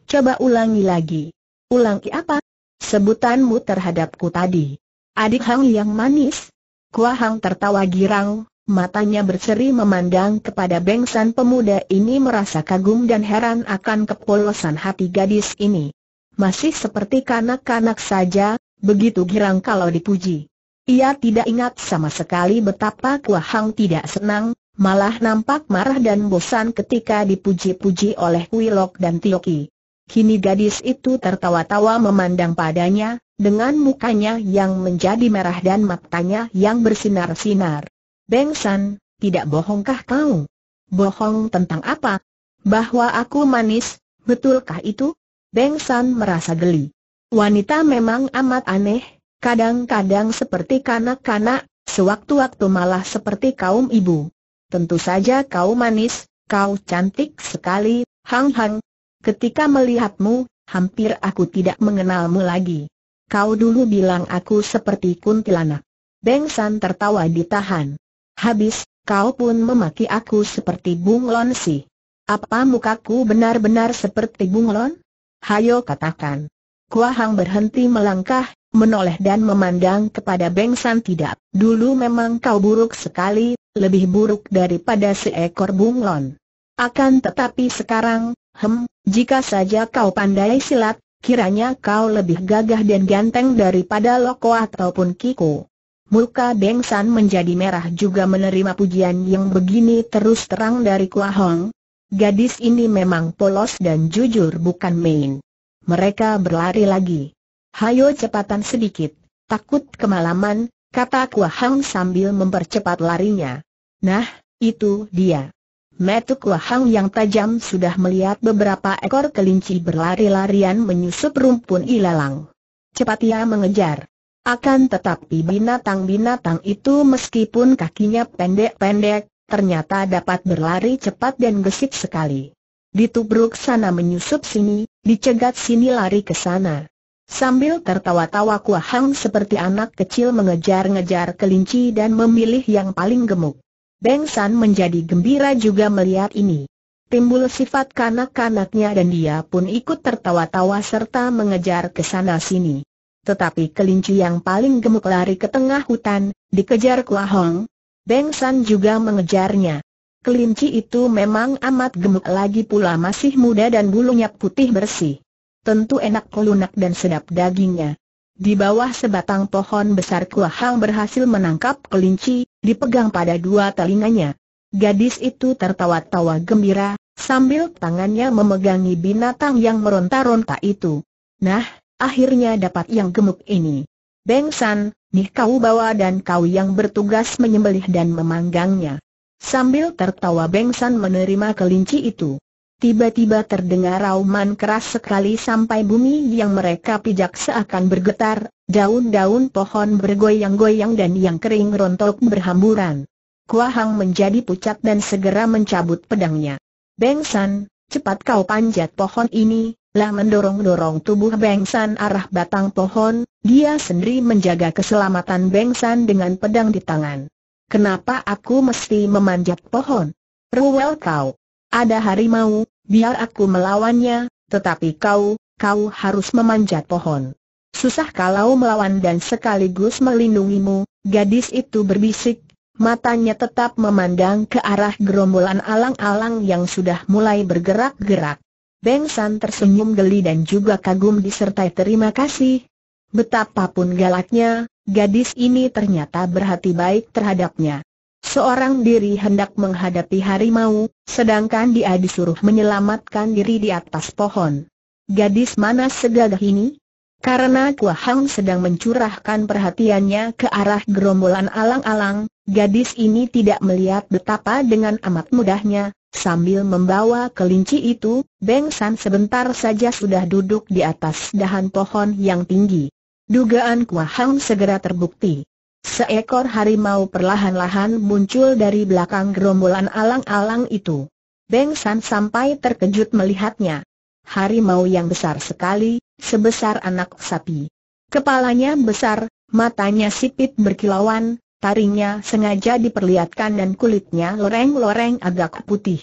Coba ulangi lagi. Ulangi apa? Sebutanmu terhadapku tadi. Adik Hang yang manis? Kua Hang tertawa girang, Matanya berseri memandang kepada bengsan pemuda ini merasa kagum dan heran akan kepolosan hati gadis ini. Masih seperti kanak-kanak saja, begitu girang kalau dipuji. Ia tidak ingat sama sekali betapa kuahang Hang tidak senang, malah nampak marah dan bosan ketika dipuji-puji oleh Wilok dan Tioki. Kini gadis itu tertawa-tawa memandang padanya, dengan mukanya yang menjadi merah dan matanya yang bersinar-sinar. Beng San, tidak bohongkah kau? Bohong tentang apa? Bahwa aku manis, betulkah itu? Beng San merasa geli. Wanita memang amat aneh, kadang-kadang seperti kanak-kanak, sewaktu-waktu malah seperti kaum ibu. Tentu saja kau manis, kau cantik sekali, Hang Hang. Ketika melihatmu, hampir aku tidak mengenalmu lagi. Kau dulu bilang aku seperti kuntilanak. Beng San tertawa ditahan. Habis, kau pun memaki aku seperti bunglon sih. Apa mukaku benar-benar seperti bunglon? Hayo katakan. Kuahang berhenti melangkah, menoleh dan memandang kepada Beng San tidak. Dulu memang kau buruk sekali, lebih buruk daripada seekor bunglon. Akan tetapi sekarang, hem, jika saja kau pandai silat, kiranya kau lebih gagah dan ganteng daripada Loko ataupun Kiko. Muka Beng San menjadi merah juga menerima pujian yang begini terus terang dari Kua Hong. Gadis ini memang polos dan jujur bukan main. Mereka berlari lagi. Hayo cepatan sedikit, takut kemalaman, kata Kua Hong sambil mempercepat larinya. Nah, itu dia. Metu Kua Hong yang tajam sudah melihat beberapa ekor kelinci berlari-larian menyusup rumpun ilalang. Cepat ia mengejar. Akan tetapi binatang-binatang itu meskipun kakinya pendek-pendek, ternyata dapat berlari cepat dan gesit sekali. Ditubruk sana menyusup sini, dicegat sini lari ke sana. Sambil tertawa-tawa Kuahang seperti anak kecil mengejar-ngejar kelinci dan memilih yang paling gemuk. Beng San menjadi gembira juga melihat ini. Timbul sifat kanak-kanaknya dan dia pun ikut tertawa-tawa serta mengejar ke sana sini. Tetapi kelinci yang paling gemuk lari ke tengah hutan, dikejar Hong. Beng San juga mengejarnya. Kelinci itu memang amat gemuk lagi pula masih muda dan bulunya putih bersih. Tentu enak lunak dan sedap dagingnya. Di bawah sebatang pohon besar Hong berhasil menangkap kelinci, dipegang pada dua telinganya. Gadis itu tertawa-tawa gembira, sambil tangannya memegangi binatang yang meronta-ronta itu. Nah, akhirnya dapat yang gemuk ini. Beng San, nih kau bawa dan kau yang bertugas menyembelih dan memanggangnya. Sambil tertawa Beng San menerima kelinci itu. Tiba-tiba terdengar rauman keras sekali sampai bumi yang mereka pijak seakan bergetar, daun-daun pohon bergoyang-goyang dan yang kering rontok berhamburan. Hang menjadi pucat dan segera mencabut pedangnya. Beng San, cepat kau panjat pohon ini, lah mendorong-dorong tubuh Bengsan arah batang pohon, dia sendiri menjaga keselamatan Bengsan dengan pedang di tangan. Kenapa aku mesti memanjat pohon? Ruwel kau. Ada harimau, biar aku melawannya, tetapi kau, kau harus memanjat pohon. Susah kalau melawan dan sekaligus melindungimu, gadis itu berbisik, matanya tetap memandang ke arah gerombolan alang-alang yang sudah mulai bergerak-gerak. Beng San tersenyum geli dan juga kagum disertai terima kasih. Betapapun galaknya, gadis ini ternyata berhati baik terhadapnya. Seorang diri hendak menghadapi harimau, sedangkan dia disuruh menyelamatkan diri di atas pohon. Gadis mana segagah ini? Karena Kua Hang sedang mencurahkan perhatiannya ke arah gerombolan alang-alang, gadis ini tidak melihat betapa dengan amat mudahnya, Sambil membawa kelinci itu, Beng San sebentar saja sudah duduk di atas dahan pohon yang tinggi. Dugaan Kua Hang segera terbukti. Seekor harimau perlahan-lahan muncul dari belakang gerombolan alang-alang itu. Beng San sampai terkejut melihatnya. Harimau yang besar sekali, sebesar anak sapi. Kepalanya besar, matanya sipit berkilauan, taringnya sengaja diperlihatkan dan kulitnya loreng-loreng agak putih.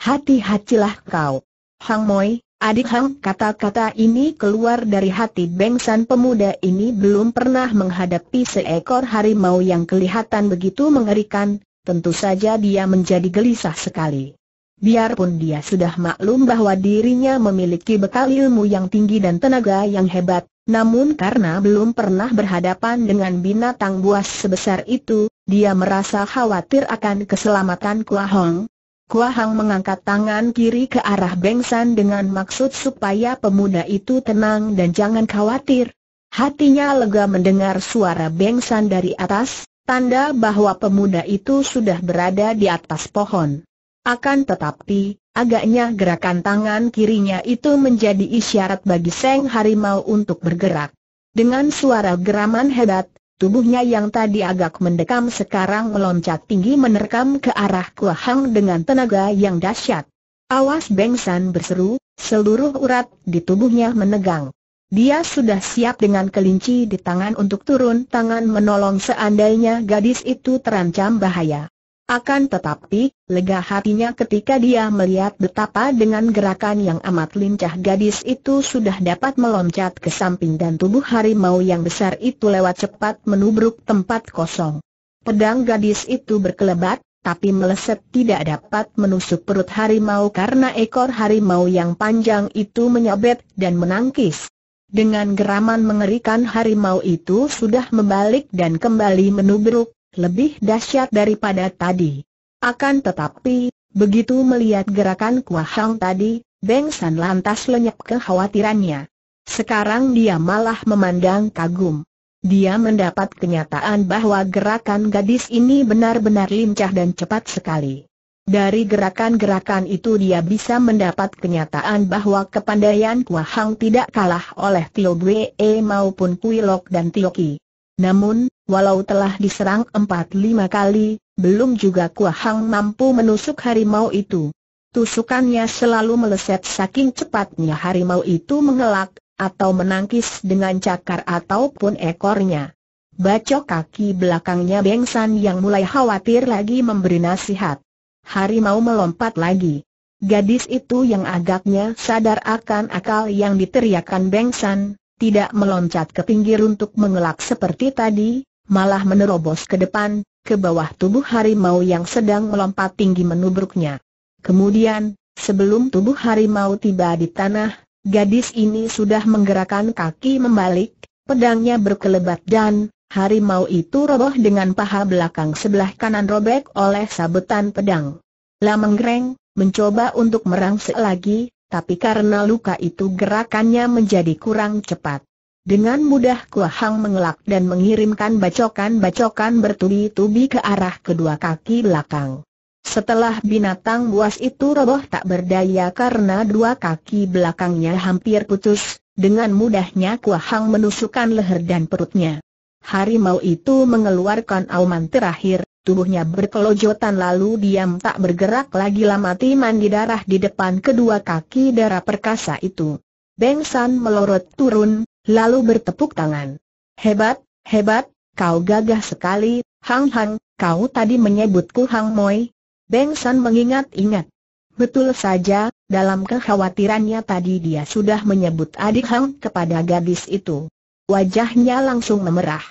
Hati-hatilah kau. Hang Moi, adik Hang, kata-kata ini keluar dari hati bengsan pemuda ini belum pernah menghadapi seekor harimau yang kelihatan begitu mengerikan, tentu saja dia menjadi gelisah sekali. Biarpun dia sudah maklum bahwa dirinya memiliki bekal ilmu yang tinggi dan tenaga yang hebat, namun karena belum pernah berhadapan dengan binatang buas sebesar itu, dia merasa khawatir akan keselamatan Kua Hong. Kua Hong mengangkat tangan kiri ke arah Beng San dengan maksud supaya pemuda itu tenang dan jangan khawatir. Hatinya lega mendengar suara Beng San dari atas, tanda bahwa pemuda itu sudah berada di atas pohon. Akan tetapi, Agaknya gerakan tangan kirinya itu menjadi isyarat bagi Seng Harimau untuk bergerak. Dengan suara geraman hebat, tubuhnya yang tadi agak mendekam sekarang meloncat tinggi menerkam ke arah Kuahang dengan tenaga yang dahsyat. Awas Bengsan berseru, seluruh urat di tubuhnya menegang. Dia sudah siap dengan kelinci di tangan untuk turun tangan menolong seandainya gadis itu terancam bahaya. Akan tetapi, lega hatinya ketika dia melihat betapa dengan gerakan yang amat lincah gadis itu sudah dapat meloncat ke samping dan tubuh harimau yang besar itu lewat cepat menubruk tempat kosong. Pedang gadis itu berkelebat, tapi meleset tidak dapat menusuk perut harimau karena ekor harimau yang panjang itu menyobet dan menangkis. Dengan geraman mengerikan harimau itu sudah membalik dan kembali menubruk, lebih dahsyat daripada tadi. Akan tetapi, begitu melihat gerakan Kuahang tadi, Beng San lantas lenyap kekhawatirannya. Sekarang dia malah memandang kagum. Dia mendapat kenyataan bahwa gerakan gadis ini benar-benar lincah dan cepat sekali. Dari gerakan-gerakan itu dia bisa mendapat kenyataan bahwa kepandaian Kuahang tidak kalah oleh Tio Bwe e maupun Kui Lok dan Tio Ki. Namun, walau telah diserang empat lima kali, belum juga Kua Hang mampu menusuk harimau itu. Tusukannya selalu meleset saking cepatnya harimau itu mengelak, atau menangkis dengan cakar ataupun ekornya. Bacok kaki belakangnya Bengsan yang mulai khawatir lagi memberi nasihat. Harimau melompat lagi. Gadis itu yang agaknya sadar akan akal yang diteriakan Bengsan, tidak meloncat ke pinggir untuk mengelak seperti tadi, malah menerobos ke depan, ke bawah tubuh harimau yang sedang melompat tinggi menubruknya. Kemudian, sebelum tubuh harimau tiba di tanah, gadis ini sudah menggerakkan kaki membalik, pedangnya berkelebat dan, harimau itu roboh dengan paha belakang sebelah kanan robek oleh sabetan pedang. Lamenggreng, mencoba untuk merangsek lagi, tapi karena luka itu gerakannya menjadi kurang cepat. Dengan mudah Kuahang mengelak dan mengirimkan bacokan-bacokan bertubi-tubi ke arah kedua kaki belakang. Setelah binatang buas itu roboh tak berdaya karena dua kaki belakangnya hampir putus, dengan mudahnya Kuahang menusukkan leher dan perutnya. Harimau itu mengeluarkan auman terakhir, Tubuhnya berkelojotan lalu diam tak bergerak lagi lama timan di darah di depan kedua kaki darah perkasa itu. Beng San melorot turun, lalu bertepuk tangan. Hebat, hebat, kau gagah sekali, Hang Hang, kau tadi menyebutku Hang Moi. Beng San mengingat-ingat. Betul saja, dalam kekhawatirannya tadi dia sudah menyebut adik Hang kepada gadis itu. Wajahnya langsung memerah.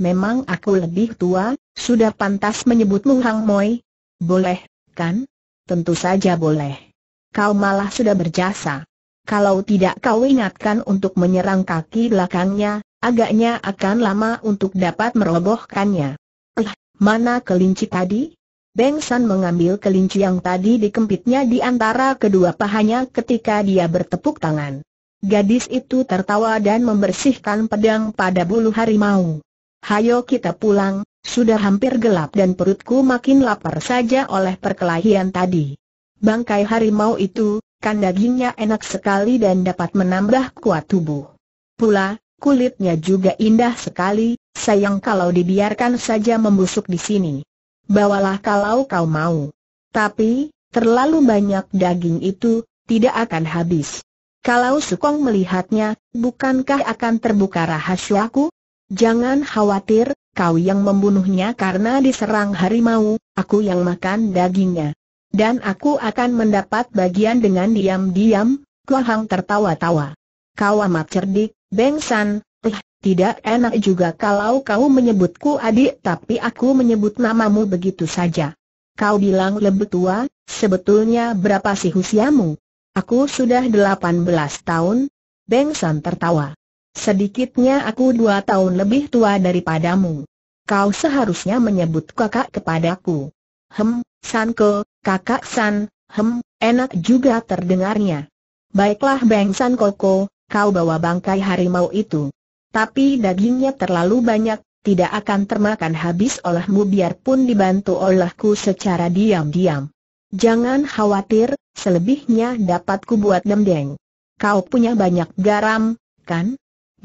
Memang aku lebih tua, sudah pantas menyebutmu Hang Moi? Boleh, kan? Tentu saja boleh. Kau malah sudah berjasa. Kalau tidak kau ingatkan untuk menyerang kaki belakangnya, agaknya akan lama untuk dapat merobohkannya. Eh, mana kelinci tadi? Beng San mengambil kelinci yang tadi dikempitnya di antara kedua pahanya ketika dia bertepuk tangan. Gadis itu tertawa dan membersihkan pedang pada bulu harimau. Hayo kita pulang, sudah hampir gelap dan perutku makin lapar saja oleh perkelahian tadi. Bangkai harimau itu, kan dagingnya enak sekali dan dapat menambah kuat tubuh. Pula, kulitnya juga indah sekali, sayang kalau dibiarkan saja membusuk di sini. Bawalah kalau kau mau. Tapi, terlalu banyak daging itu, tidak akan habis. Kalau Sukong melihatnya, bukankah akan terbuka rahasiaku? Jangan khawatir, kau yang membunuhnya karena diserang harimau, aku yang makan dagingnya. Dan aku akan mendapat bagian dengan diam-diam, Hang tertawa-tawa. Kau amat cerdik, Beng San, eh, tidak enak juga kalau kau menyebutku adik tapi aku menyebut namamu begitu saja. Kau bilang lebih tua, sebetulnya berapa sih usiamu? Aku sudah 18 tahun. Beng San tertawa. Sedikitnya aku dua tahun lebih tua daripadamu. Kau seharusnya menyebut kakak kepadaku. Hem, Sanko, kakak San, hem, enak juga terdengarnya. Baiklah Beng San Koko, kau bawa bangkai harimau itu. Tapi dagingnya terlalu banyak, tidak akan termakan habis olehmu biarpun dibantu olehku secara diam-diam. Jangan khawatir, selebihnya dapat kubuat dendeng. Kau punya banyak garam, kan?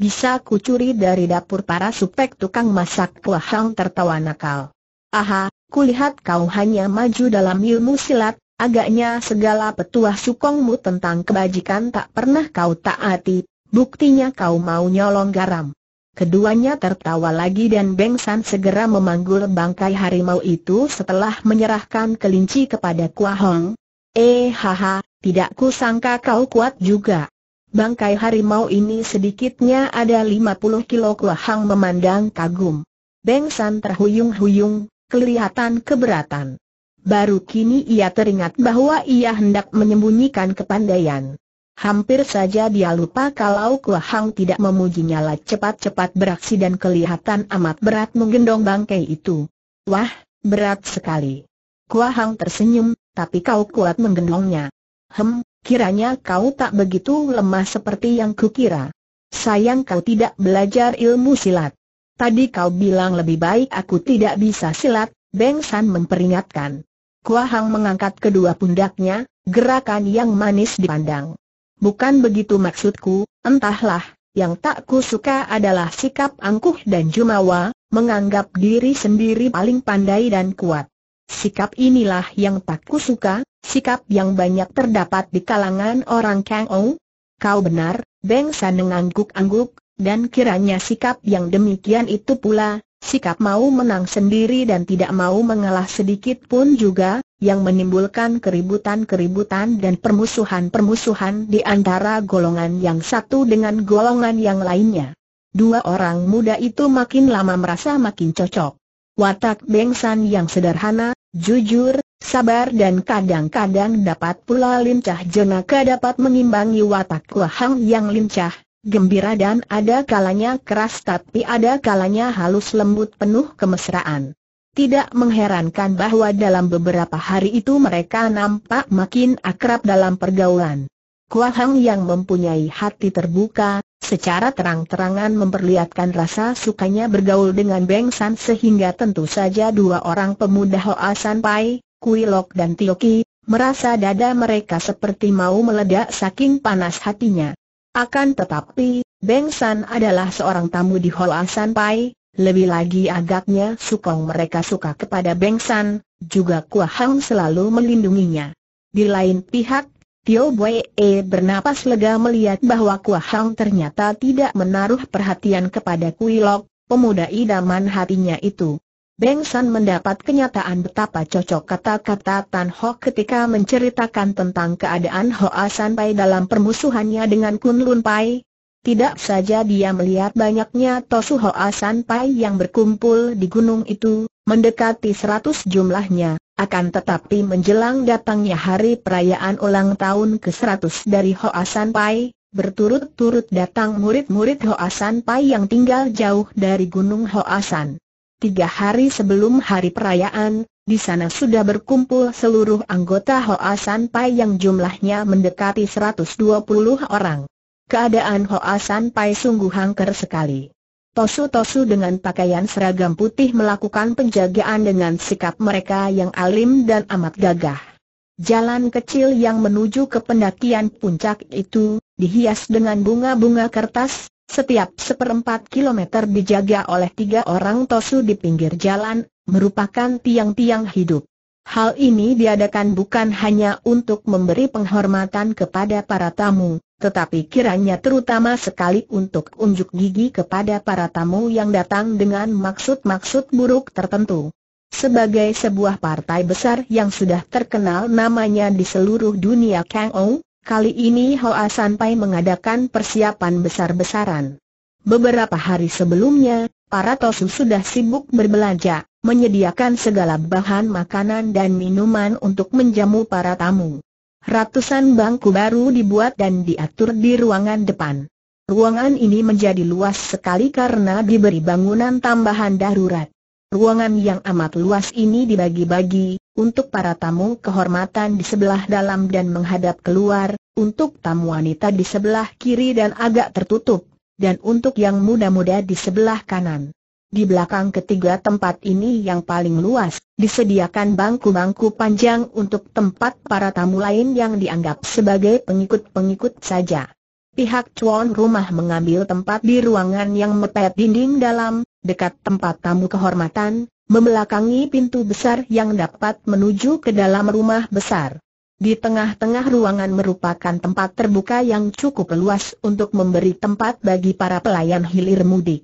Bisa kucuri dari dapur para supek tukang masak Kua Hang tertawa nakal. Aha, kulihat kau hanya maju dalam ilmu silat, agaknya segala petuah sukongmu tentang kebajikan tak pernah kau taati, buktinya kau mau nyolong garam. Keduanya tertawa lagi dan Beng San segera memanggul bangkai harimau itu setelah menyerahkan kelinci kepada Kua Hong. Eh haha, tidak kusangka kau kuat juga. Bangkai harimau ini sedikitnya ada 50 kilo Hang memandang kagum. Beng San terhuyung-huyung, kelihatan keberatan. Baru kini ia teringat bahwa ia hendak menyembunyikan kepandaian. Hampir saja dia lupa kalau Hang tidak memuji nyala cepat-cepat beraksi dan kelihatan amat berat menggendong bangkai itu. Wah, berat sekali. Hang tersenyum, tapi kau kuat menggendongnya. Hem, Kiranya kau tak begitu lemah seperti yang kukira. Sayang kau tidak belajar ilmu silat. Tadi kau bilang lebih baik aku tidak bisa silat, Beng San memperingatkan. Kua Hang mengangkat kedua pundaknya, gerakan yang manis dipandang. Bukan begitu maksudku, entahlah, yang tak ku suka adalah sikap angkuh dan jumawa, menganggap diri sendiri paling pandai dan kuat. Sikap inilah yang tak kusuka, sikap yang banyak terdapat di kalangan orang Kang Ou. Kau benar, Beng San mengangguk-angguk, dan kiranya sikap yang demikian itu pula, sikap mau menang sendiri dan tidak mau mengalah sedikit pun juga, yang menimbulkan keributan-keributan dan permusuhan-permusuhan di antara golongan yang satu dengan golongan yang lainnya. Dua orang muda itu makin lama merasa makin cocok. Watak Beng San yang sederhana, jujur, sabar dan kadang-kadang dapat pula lincah jenaka dapat mengimbangi watak Hang yang lincah, gembira dan ada kalanya keras tapi ada kalanya halus lembut penuh kemesraan. Tidak mengherankan bahwa dalam beberapa hari itu mereka nampak makin akrab dalam pergaulan. Kuahang yang mempunyai hati terbuka, secara terang-terangan memperlihatkan rasa sukanya bergaul dengan Beng San sehingga tentu saja dua orang pemuda Hoa San Pai, Kui Lok dan Tio Ki, merasa dada mereka seperti mau meledak saking panas hatinya. Akan tetapi, Beng San adalah seorang tamu di Hoa San Pai, lebih lagi agaknya sukong mereka suka kepada Beng San, juga Kua Hang selalu melindunginya. Di lain pihak, Tio E bernapas lega melihat bahwa Kuah Hang ternyata tidak menaruh perhatian kepada Kuilok, pemuda idaman hatinya itu. Beng San mendapat kenyataan betapa cocok kata-kata Tan Ho ketika menceritakan tentang keadaan Hoa San Pai dalam permusuhannya dengan Kun Lun Pai. Tidak saja dia melihat banyaknya Tosu Hoa San Pai yang berkumpul di gunung itu, mendekati seratus jumlahnya, akan tetapi menjelang datangnya hari perayaan ulang tahun ke-100 dari Hoa San Pai, berturut-turut datang murid-murid Hoa San Pai yang tinggal jauh dari Gunung Hoa San. Tiga hari sebelum hari perayaan, di sana sudah berkumpul seluruh anggota Hoa San Pai yang jumlahnya mendekati 120 orang. Keadaan Hoa San Pai sungguh hangker sekali. Tosu-tosu dengan pakaian seragam putih melakukan penjagaan dengan sikap mereka yang alim dan amat gagah. Jalan kecil yang menuju ke pendakian puncak itu, dihias dengan bunga-bunga kertas, setiap seperempat kilometer dijaga oleh tiga orang tosu di pinggir jalan, merupakan tiang-tiang hidup. Hal ini diadakan bukan hanya untuk memberi penghormatan kepada para tamu, tetapi kiranya terutama sekali untuk unjuk gigi kepada para tamu yang datang dengan maksud-maksud buruk tertentu. Sebagai sebuah partai besar yang sudah terkenal namanya di seluruh dunia Kang Ou, kali ini Hoa Sanpai mengadakan persiapan besar-besaran. Beberapa hari sebelumnya, para Tosu sudah sibuk berbelanja menyediakan segala bahan makanan dan minuman untuk menjamu para tamu. Ratusan bangku baru dibuat dan diatur di ruangan depan. Ruangan ini menjadi luas sekali karena diberi bangunan tambahan darurat. Ruangan yang amat luas ini dibagi-bagi, untuk para tamu kehormatan di sebelah dalam dan menghadap keluar, untuk tamu wanita di sebelah kiri dan agak tertutup, dan untuk yang muda-muda di sebelah kanan. Di belakang ketiga tempat ini yang paling luas, disediakan bangku-bangku panjang untuk tempat para tamu lain yang dianggap sebagai pengikut-pengikut saja. Pihak cuan rumah mengambil tempat di ruangan yang mepet dinding dalam, dekat tempat tamu kehormatan, membelakangi pintu besar yang dapat menuju ke dalam rumah besar. Di tengah-tengah ruangan merupakan tempat terbuka yang cukup luas untuk memberi tempat bagi para pelayan hilir mudik.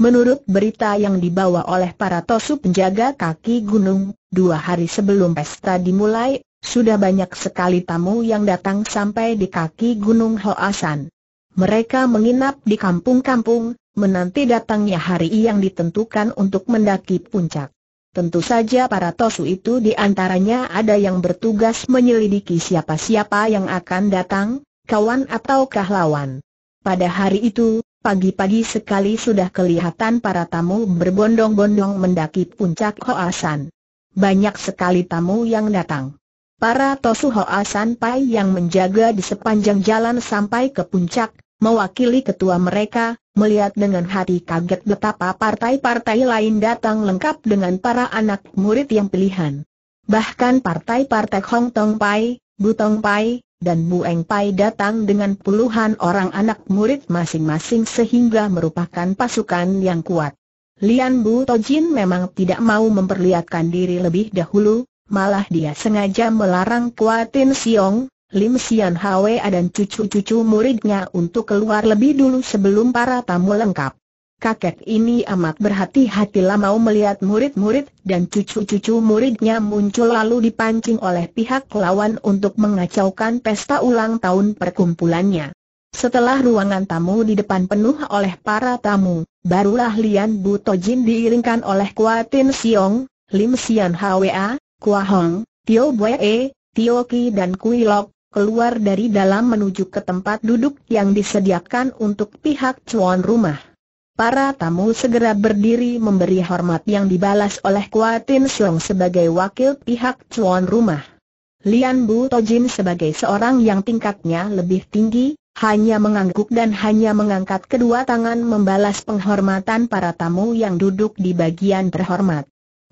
Menurut berita yang dibawa oleh para tosu penjaga kaki gunung, dua hari sebelum pesta dimulai, sudah banyak sekali tamu yang datang sampai di kaki gunung Hoasan. Mereka menginap di kampung-kampung, menanti datangnya hari yang ditentukan untuk mendaki puncak. Tentu saja para tosu itu di antaranya ada yang bertugas menyelidiki siapa-siapa yang akan datang, kawan ataukah lawan. Pada hari itu, Pagi-pagi sekali sudah kelihatan para tamu berbondong-bondong mendaki puncak Hoasan. Banyak sekali tamu yang datang. Para Tosu Hoasan Pai yang menjaga di sepanjang jalan sampai ke puncak, mewakili ketua mereka, melihat dengan hati kaget betapa partai-partai lain datang lengkap dengan para anak murid yang pilihan. Bahkan partai-partai Hong Tong Pai, Butong Pai, dan Bu Eng Pai datang dengan puluhan orang anak murid masing-masing sehingga merupakan pasukan yang kuat. Lian Bu Tojin memang tidak mau memperlihatkan diri lebih dahulu, malah dia sengaja melarang Kuatin Siong, Lim Sian Hwa dan cucu-cucu muridnya untuk keluar lebih dulu sebelum para tamu lengkap kakek ini amat berhati-hatilah mau melihat murid-murid dan cucu-cucu muridnya muncul lalu dipancing oleh pihak lawan untuk mengacaukan pesta ulang tahun perkumpulannya. Setelah ruangan tamu di depan penuh oleh para tamu, barulah Lian Butojin diiringkan oleh Kuatin Siong, Lim Sian Hwa, Kua Hong, Tio Boe, Tio Ki dan Kui Lok, keluar dari dalam menuju ke tempat duduk yang disediakan untuk pihak cuan rumah. Para tamu segera berdiri memberi hormat yang dibalas oleh Kuatin Siong sebagai wakil pihak tuan rumah. Lian Bu Tojin sebagai seorang yang tingkatnya lebih tinggi, hanya mengangguk dan hanya mengangkat kedua tangan membalas penghormatan para tamu yang duduk di bagian terhormat.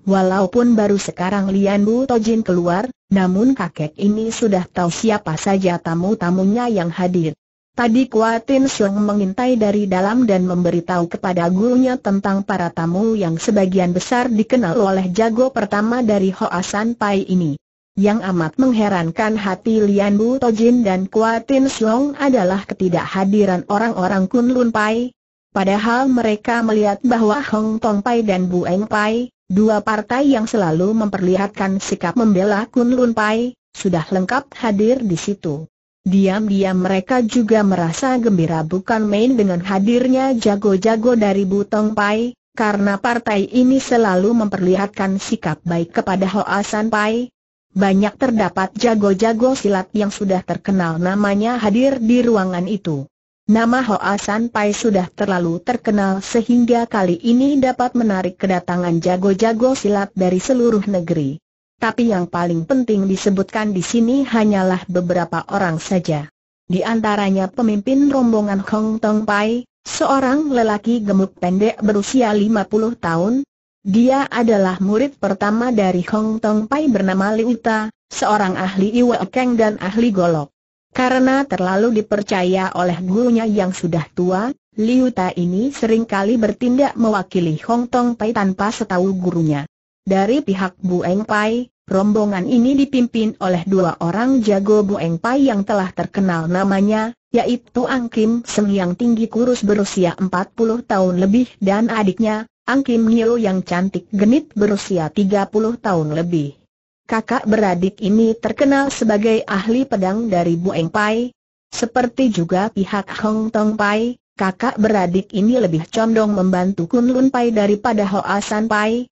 Walaupun baru sekarang Lian Bu Tojin keluar, namun kakek ini sudah tahu siapa saja tamu-tamunya yang hadir. Tadi Kuatin Siong mengintai dari dalam dan memberitahu kepada gurunya tentang para tamu yang sebagian besar dikenal oleh jago pertama dari Hoasan Pai ini. Yang amat mengherankan hati Lian Bu Tojin dan Kuatin Siong adalah ketidakhadiran orang-orang Kunlun Pai. Padahal mereka melihat bahwa Hong Tong Pai dan Bu Eng Pai, dua partai yang selalu memperlihatkan sikap membela Kunlun Pai, sudah lengkap hadir di situ. Diam-diam mereka juga merasa gembira bukan main dengan hadirnya jago-jago dari Butong Pai, karena partai ini selalu memperlihatkan sikap baik kepada Hoa San Pai. Banyak terdapat jago-jago silat yang sudah terkenal namanya hadir di ruangan itu. Nama Hoa San Pai sudah terlalu terkenal sehingga kali ini dapat menarik kedatangan jago-jago silat dari seluruh negeri tapi yang paling penting disebutkan di sini hanyalah beberapa orang saja. Di antaranya pemimpin rombongan Hong Tong Pai, seorang lelaki gemuk pendek berusia 50 tahun. Dia adalah murid pertama dari Hong Tong Pai bernama Liuta, seorang ahli Iwa Keng dan ahli golok. Karena terlalu dipercaya oleh gurunya yang sudah tua, Liuta ini seringkali bertindak mewakili Hong Tong Pai tanpa setahu gurunya. Dari pihak Bu Eng Pai, rombongan ini dipimpin oleh dua orang jago Bu Eng Pai yang telah terkenal namanya, yaitu Ang Kim Seng yang tinggi kurus berusia 40 tahun lebih dan adiknya, Ang Kim Nyo yang cantik genit berusia 30 tahun lebih. Kakak beradik ini terkenal sebagai ahli pedang dari Bu Eng Pai. Seperti juga pihak Hong Tong Pai, kakak beradik ini lebih condong membantu Kun Lun Pai daripada Hoa San Pai,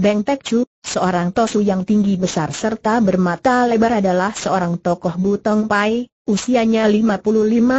Beng Tek Chu, seorang tosu yang tinggi besar serta bermata lebar adalah seorang tokoh Butong Pai, usianya 55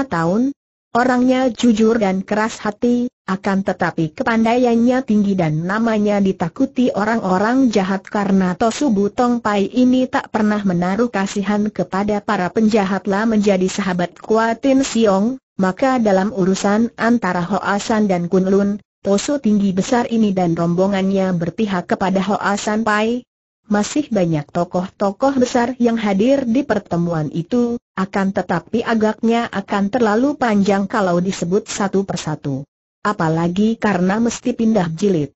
tahun. Orangnya jujur dan keras hati, akan tetapi kepandaiannya tinggi dan namanya ditakuti orang-orang jahat karena Tosu Butong Pai ini tak pernah menaruh kasihan kepada para penjahatlah menjadi sahabat Kuatin Siong, maka dalam urusan antara Hoasan dan Kunlun, Poso tinggi besar ini dan rombongannya berpihak kepada Hoa San Pai. Masih banyak tokoh-tokoh besar yang hadir di pertemuan itu, akan tetapi agaknya akan terlalu panjang kalau disebut satu persatu. Apalagi karena mesti pindah jilid.